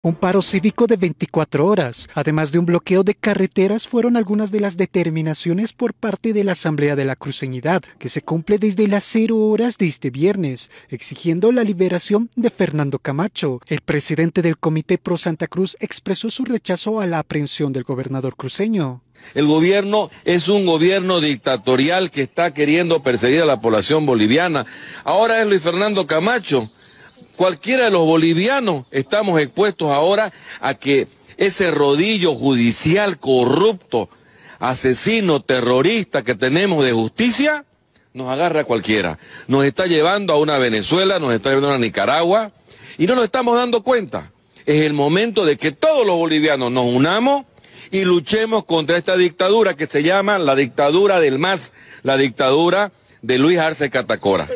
Un paro cívico de 24 horas, además de un bloqueo de carreteras, fueron algunas de las determinaciones por parte de la Asamblea de la Cruceñidad, que se cumple desde las 0 horas de este viernes, exigiendo la liberación de Fernando Camacho. El presidente del Comité Pro Santa Cruz expresó su rechazo a la aprehensión del gobernador cruceño. El gobierno es un gobierno dictatorial que está queriendo perseguir a la población boliviana. Ahora es Luis Fernando Camacho Cualquiera de los bolivianos estamos expuestos ahora a que ese rodillo judicial corrupto, asesino, terrorista que tenemos de justicia, nos agarra a cualquiera. Nos está llevando a una Venezuela, nos está llevando a una Nicaragua y no nos estamos dando cuenta. Es el momento de que todos los bolivianos nos unamos y luchemos contra esta dictadura que se llama la dictadura del MAS, la dictadura de Luis Arce Catacora.